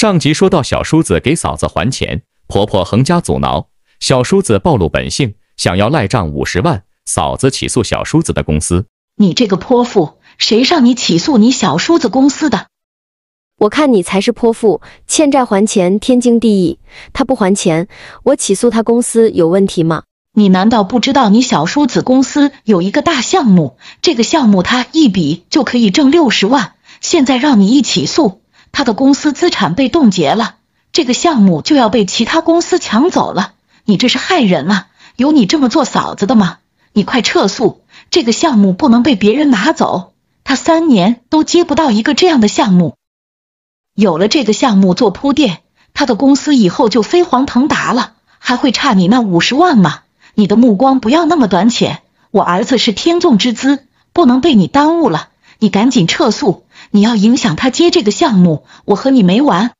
上集说到小叔子给嫂子还钱，婆婆横加阻挠，小叔子暴露本性，想要赖账五十万，嫂子起诉小叔子的公司。你这个泼妇，谁让你起诉你小叔子公司的？我看你才是泼妇，欠债还钱天经地义。他不还钱，我起诉他公司有问题吗？你难道不知道你小叔子公司有一个大项目？这个项目他一笔就可以挣六十万，现在让你一起诉。他的公司资产被冻结了，这个项目就要被其他公司抢走了。你这是害人啊！有你这么做嫂子的吗？你快撤诉，这个项目不能被别人拿走。他三年都接不到一个这样的项目，有了这个项目做铺垫，他的公司以后就飞黄腾达了。还会差你那五十万吗？你的目光不要那么短浅。我儿子是天纵之资，不能被你耽误了。你赶紧撤诉。你要影响他接这个项目，我和你没完。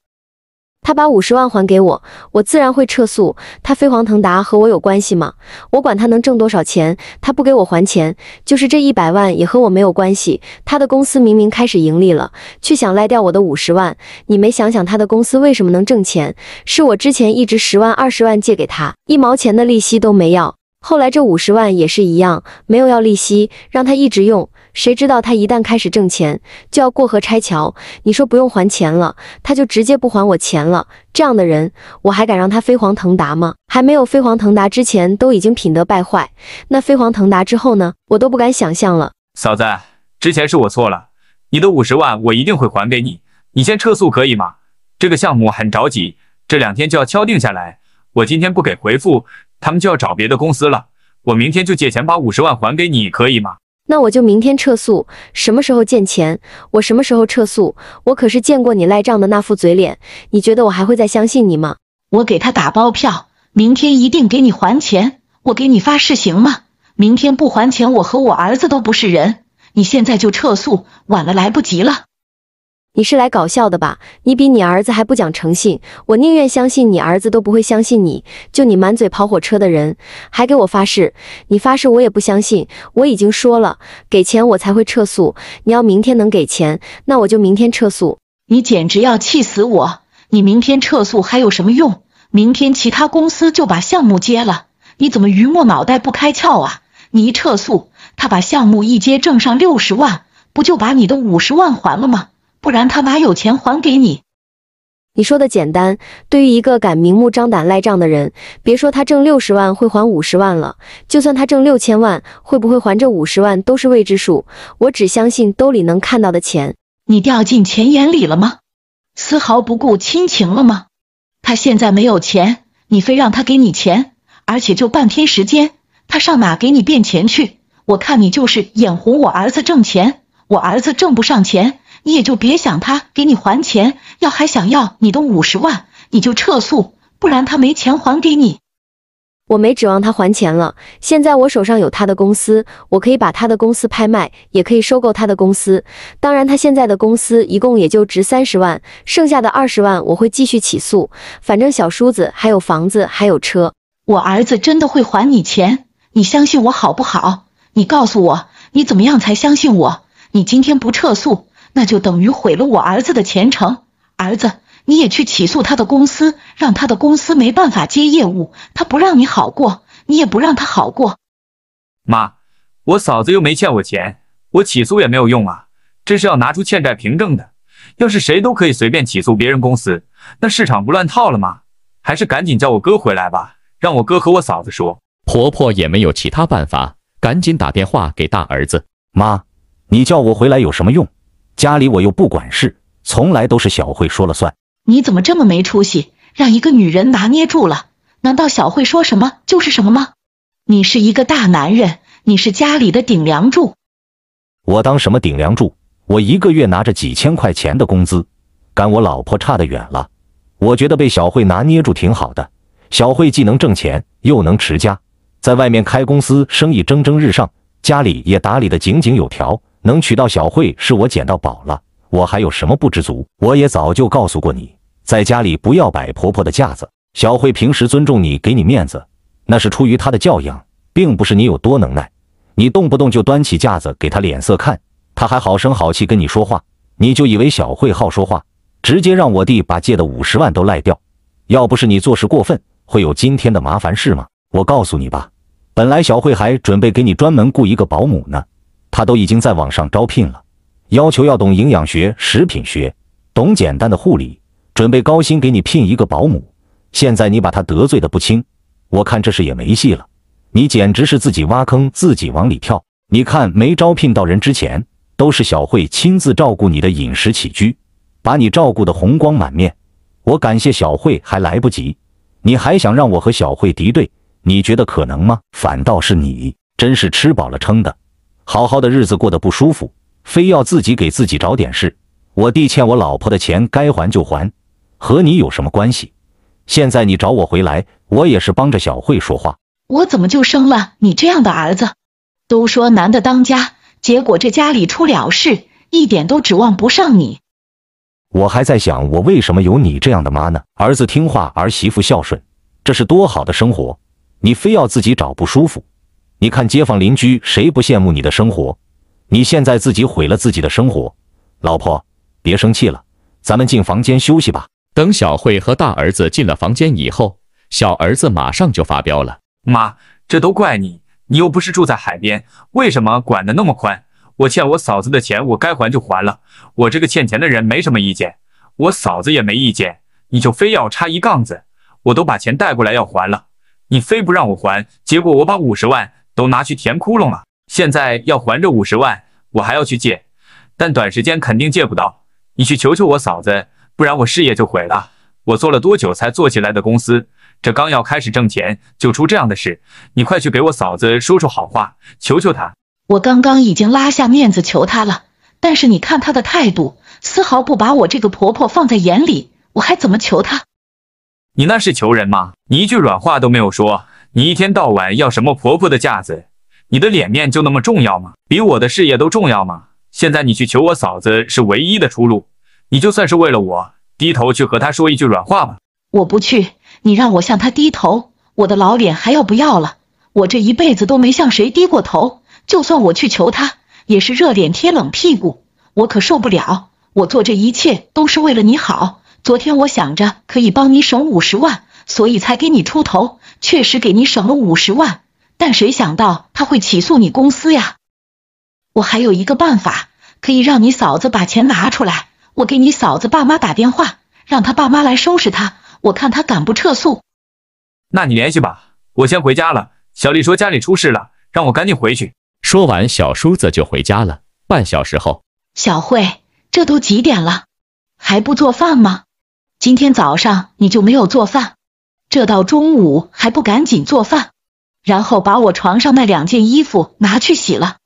他把五十万还给我，我自然会撤诉。他飞黄腾达和我有关系吗？我管他能挣多少钱，他不给我还钱，就是这一百万也和我没有关系。他的公司明明开始盈利了，却想赖掉我的五十万。你没想想他的公司为什么能挣钱？是我之前一直十万、二十万借给他，一毛钱的利息都没要。后来这五十万也是一样，没有要利息，让他一直用。谁知道他一旦开始挣钱，就要过河拆桥。你说不用还钱了，他就直接不还我钱了。这样的人，我还敢让他飞黄腾达吗？还没有飞黄腾达之前，都已经品德败坏，那飞黄腾达之后呢？我都不敢想象了。嫂子，之前是我错了，你的五十万我一定会还给你。你先撤诉可以吗？这个项目很着急，这两天就要敲定下来。我今天不给回复，他们就要找别的公司了。我明天就借钱把五十万还给你，可以吗？那我就明天撤诉。什么时候见钱，我什么时候撤诉。我可是见过你赖账的那副嘴脸，你觉得我还会再相信你吗？我给他打包票，明天一定给你还钱。我给你发誓，行吗？明天不还钱，我和我儿子都不是人。你现在就撤诉，晚了来不及了。你是来搞笑的吧？你比你儿子还不讲诚信，我宁愿相信你儿子都不会相信你。就你满嘴跑火车的人，还给我发誓，你发誓我也不相信。我已经说了，给钱我才会撤诉。你要明天能给钱，那我就明天撤诉。你简直要气死我！你明天撤诉还有什么用？明天其他公司就把项目接了，你怎么榆木脑袋不开窍啊？你一撤诉，他把项目一接，挣上六十万，不就把你的五十万还了吗？不然他哪有钱还给你？你说的简单，对于一个敢明目张胆赖账的人，别说他挣六十万会还五十万了，就算他挣六千万，会不会还这五十万都是未知数。我只相信兜里能看到的钱。你掉进钱眼里了吗？丝毫不顾亲情了吗？他现在没有钱，你非让他给你钱，而且就半天时间，他上哪给你变钱去？我看你就是眼红我儿子挣钱，我儿子挣不上钱。你也就别想他给你还钱，要还想要你的五十万，你就撤诉，不然他没钱还给你。我没指望他还钱了，现在我手上有他的公司，我可以把他的公司拍卖，也可以收购他的公司。当然，他现在的公司一共也就值三十万，剩下的二十万我会继续起诉。反正小叔子还有房子，还有车，我儿子真的会还你钱，你相信我好不好？你告诉我，你怎么样才相信我？你今天不撤诉？那就等于毁了我儿子的前程。儿子，你也去起诉他的公司，让他的公司没办法接业务。他不让你好过，你也不让他好过。妈，我嫂子又没欠我钱，我起诉也没有用啊。这是要拿出欠债凭证的。要是谁都可以随便起诉别人公司，那市场不乱套了吗？还是赶紧叫我哥回来吧，让我哥和我嫂子说。婆婆也没有其他办法，赶紧打电话给大儿子。妈，你叫我回来有什么用？家里我又不管事，从来都是小慧说了算。你怎么这么没出息？让一个女人拿捏住了？难道小慧说什么就是什么吗？你是一个大男人，你是家里的顶梁柱。我当什么顶梁柱？我一个月拿着几千块钱的工资，赶我老婆差得远了。我觉得被小慧拿捏住挺好的。小慧既能挣钱，又能持家，在外面开公司，生意蒸蒸日上，家里也打理得井井有条。能娶到小慧是我捡到宝了，我还有什么不知足？我也早就告诉过你，在家里不要摆婆婆的架子。小慧平时尊重你，给你面子，那是出于她的教养，并不是你有多能耐。你动不动就端起架子给她脸色看，她还好声好气跟你说话，你就以为小慧好说话？直接让我弟把借的五十万都赖掉，要不是你做事过分，会有今天的麻烦事吗？我告诉你吧，本来小慧还准备给你专门雇一个保姆呢。他都已经在网上招聘了，要求要懂营养学、食品学，懂简单的护理，准备高薪给你聘一个保姆。现在你把他得罪的不轻，我看这事也没戏了。你简直是自己挖坑自己往里跳。你看，没招聘到人之前，都是小慧亲自照顾你的饮食起居，把你照顾的红光满面。我感谢小慧还来不及，你还想让我和小慧敌对？你觉得可能吗？反倒是你，真是吃饱了撑的。好好的日子过得不舒服，非要自己给自己找点事。我弟欠我老婆的钱，该还就还，和你有什么关系？现在你找我回来，我也是帮着小慧说话。我怎么就生了你这样的儿子？都说男的当家，结果这家里出了事，一点都指望不上你。我还在想，我为什么有你这样的妈呢？儿子听话，儿媳妇孝顺，这是多好的生活，你非要自己找不舒服。你看街坊邻居谁不羡慕你的生活？你现在自己毁了自己的生活。老婆，别生气了，咱们进房间休息吧。等小慧和大儿子进了房间以后，小儿子马上就发飙了：“妈，这都怪你，你又不是住在海边，为什么管得那么宽？我欠我嫂子的钱，我该还就还了。我这个欠钱的人没什么意见，我嫂子也没意见，你就非要插一杠子。我都把钱带过来要还了，你非不让我还，结果我把五十万。”都拿去填窟窿了，现在要还这五十万，我还要去借，但短时间肯定借不到。你去求求我嫂子，不然我事业就毁了。我做了多久才做起来的公司，这刚要开始挣钱就出这样的事，你快去给我嫂子说说好话，求求她。我刚刚已经拉下面子求她了，但是你看她的态度，丝毫不把我这个婆婆放在眼里，我还怎么求她？你那是求人吗？你一句软话都没有说。你一天到晚要什么婆婆的架子？你的脸面就那么重要吗？比我的事业都重要吗？现在你去求我嫂子是唯一的出路，你就算是为了我，低头去和她说一句软话吧。我不去，你让我向她低头，我的老脸还要不要了？我这一辈子都没向谁低过头，就算我去求她，也是热脸贴冷屁股，我可受不了。我做这一切都是为了你好。昨天我想着可以帮你省五十万，所以才给你出头。确实给你省了五十万，但谁想到他会起诉你公司呀？我还有一个办法，可以让你嫂子把钱拿出来，我给你嫂子爸妈打电话，让他爸妈来收拾他，我看他敢不撤诉？那你联系吧，我先回家了。小丽说家里出事了，让我赶紧回去。说完，小叔子就回家了。半小时后，小慧，这都几点了，还不做饭吗？今天早上你就没有做饭。这到中午还不赶紧做饭，然后把我床上那两件衣服拿去洗了。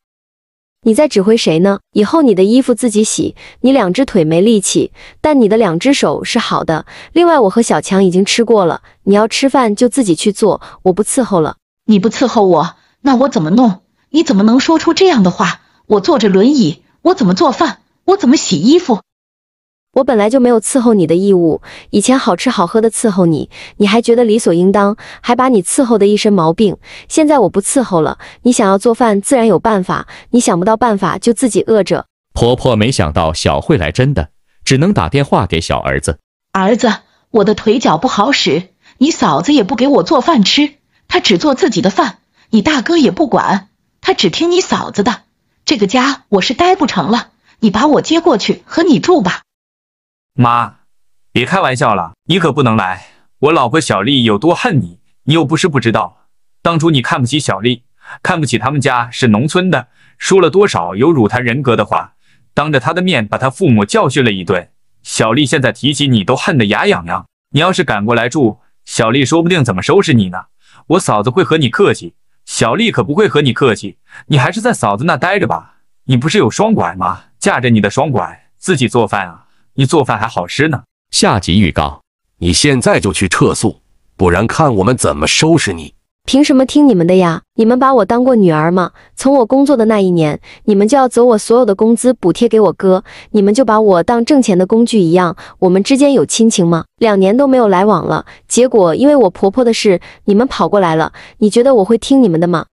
你在指挥谁呢？以后你的衣服自己洗。你两只腿没力气，但你的两只手是好的。另外，我和小强已经吃过了，你要吃饭就自己去做，我不伺候了。你不伺候我，那我怎么弄？你怎么能说出这样的话？我坐着轮椅，我怎么做饭？我怎么洗衣服？我本来就没有伺候你的义务，以前好吃好喝的伺候你，你还觉得理所应当，还把你伺候的一身毛病。现在我不伺候了，你想要做饭自然有办法，你想不到办法就自己饿着。婆婆没想到小慧来真的，只能打电话给小儿子。儿子，我的腿脚不好使，你嫂子也不给我做饭吃，她只做自己的饭。你大哥也不管，他只听你嫂子的。这个家我是待不成了，你把我接过去和你住吧。妈，别开玩笑了，你可不能来。我老婆小丽有多恨你，你又不是不知道。当初你看不起小丽，看不起他们家是农村的，说了多少有辱她人格的话，当着她的面把她父母教训了一顿。小丽现在提起你都恨得牙痒痒。你要是赶过来住，小丽说不定怎么收拾你呢。我嫂子会和你客气，小丽可不会和你客气。你还是在嫂子那待着吧。你不是有双拐吗？架着你的双拐自己做饭啊。你做饭还好吃呢。下集预告：你现在就去撤诉，不然看我们怎么收拾你。凭什么听你们的呀？你们把我当过女儿吗？从我工作的那一年，你们就要走我所有的工资补贴给我哥，你们就把我当挣钱的工具一样。我们之间有亲情吗？两年都没有来往了，结果因为我婆婆的事，你们跑过来了。你觉得我会听你们的吗？